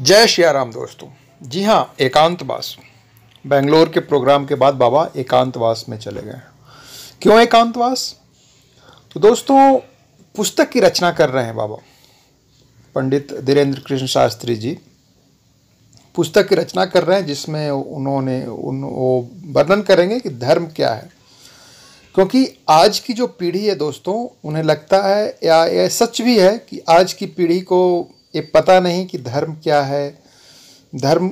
जय राम दोस्तों जी हाँ एकांतवास बेंगलोर के प्रोग्राम के बाद बाबा एकांतवास में चले गए क्यों एकांतवास तो दोस्तों पुस्तक की रचना कर रहे हैं बाबा पंडित धीरेन्द्र कृष्ण शास्त्री जी पुस्तक की रचना कर रहे हैं जिसमें उन्होंने उन वो वर्णन करेंगे कि धर्म क्या है क्योंकि आज की जो पीढ़ी है दोस्तों उन्हें लगता है या यह सच भी है कि आज की पीढ़ी को ये पता नहीं कि धर्म क्या है धर्म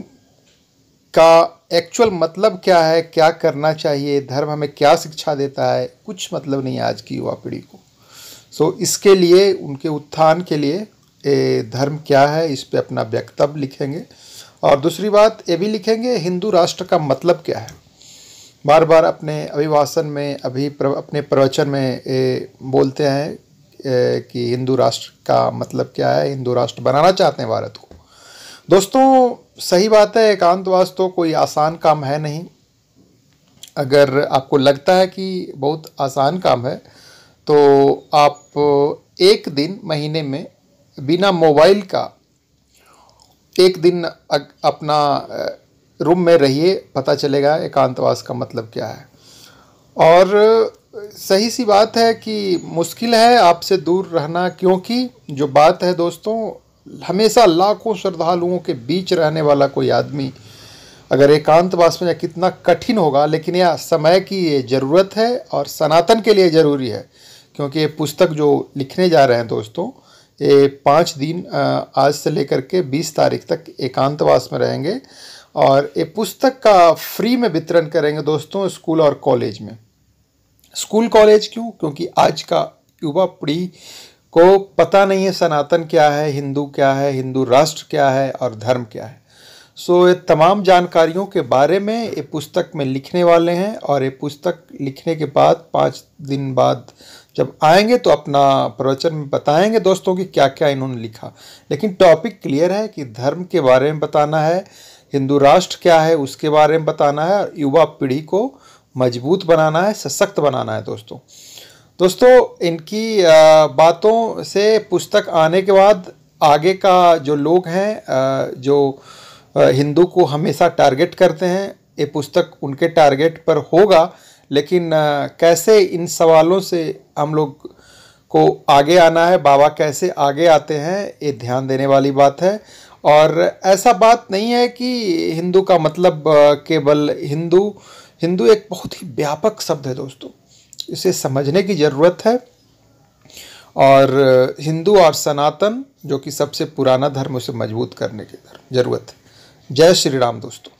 का एक्चुअल मतलब क्या है क्या करना चाहिए धर्म हमें क्या शिक्षा देता है कुछ मतलब नहीं आज की युवा पीढ़ी को सो so, इसके लिए उनके उत्थान के लिए ए, धर्म क्या है इस पर अपना व्यक्तव्य लिखेंगे और दूसरी बात ये भी लिखेंगे हिंदू राष्ट्र का मतलब क्या है बार बार अपने अभिभाषण में अभी प्र, अपने प्रवचन में ए, बोलते हैं कि हिंदू राष्ट्र का मतलब क्या है हिंदू राष्ट्र बनाना चाहते हैं भारत को दोस्तों सही बात है एकांतवास तो कोई आसान काम है नहीं अगर आपको लगता है कि बहुत आसान काम है तो आप एक दिन महीने में बिना मोबाइल का एक दिन अपना रूम में रहिए पता चलेगा एकांतवास का मतलब क्या है और सही सी बात है कि मुश्किल है आपसे दूर रहना क्योंकि जो बात है दोस्तों हमेशा लाखों श्रद्धालुओं के बीच रहने वाला कोई आदमी अगर एकांतवास में कितना कठिन होगा लेकिन यह समय की ये ज़रूरत है और सनातन के लिए ज़रूरी है क्योंकि ये पुस्तक जो लिखने जा रहे हैं दोस्तों ये पाँच दिन आज से लेकर के बीस तारीख तक एकांतवास में रहेंगे और ये पुस्तक का फ्री में वितरण करेंगे दोस्तों स्कूल और कॉलेज में स्कूल कॉलेज क्यों क्योंकि आज का युवा पीढ़ी को पता नहीं है सनातन क्या है हिंदू क्या है हिंदू राष्ट्र क्या है और धर्म क्या है सो ये तमाम जानकारियों के बारे में ये पुस्तक में लिखने वाले हैं और ये पुस्तक लिखने के बाद पाँच दिन बाद जब आएंगे तो अपना प्रवचन में बताएंगे दोस्तों कि क्या क्या इन्होंने लिखा लेकिन टॉपिक क्लियर है कि धर्म के बारे में बताना है हिंदू राष्ट्र क्या है उसके बारे में बताना है और युवा पीढ़ी को मजबूत बनाना है सशक्त बनाना है दोस्तों दोस्तों इनकी बातों से पुस्तक आने के बाद आगे का जो लोग हैं जो हिंदू को हमेशा टारगेट करते हैं ये पुस्तक उनके टारगेट पर होगा लेकिन कैसे इन सवालों से हम लोग को आगे आना है बाबा कैसे आगे आते हैं ये ध्यान देने वाली बात है और ऐसा बात नहीं है कि हिंदू का मतलब केवल हिंदू हिंदू एक बहुत ही व्यापक शब्द है दोस्तों इसे समझने की ज़रूरत है और हिंदू और सनातन जो कि सबसे पुराना धर्म उसे मजबूत करने की ज़रूरत है जय श्री राम दोस्तों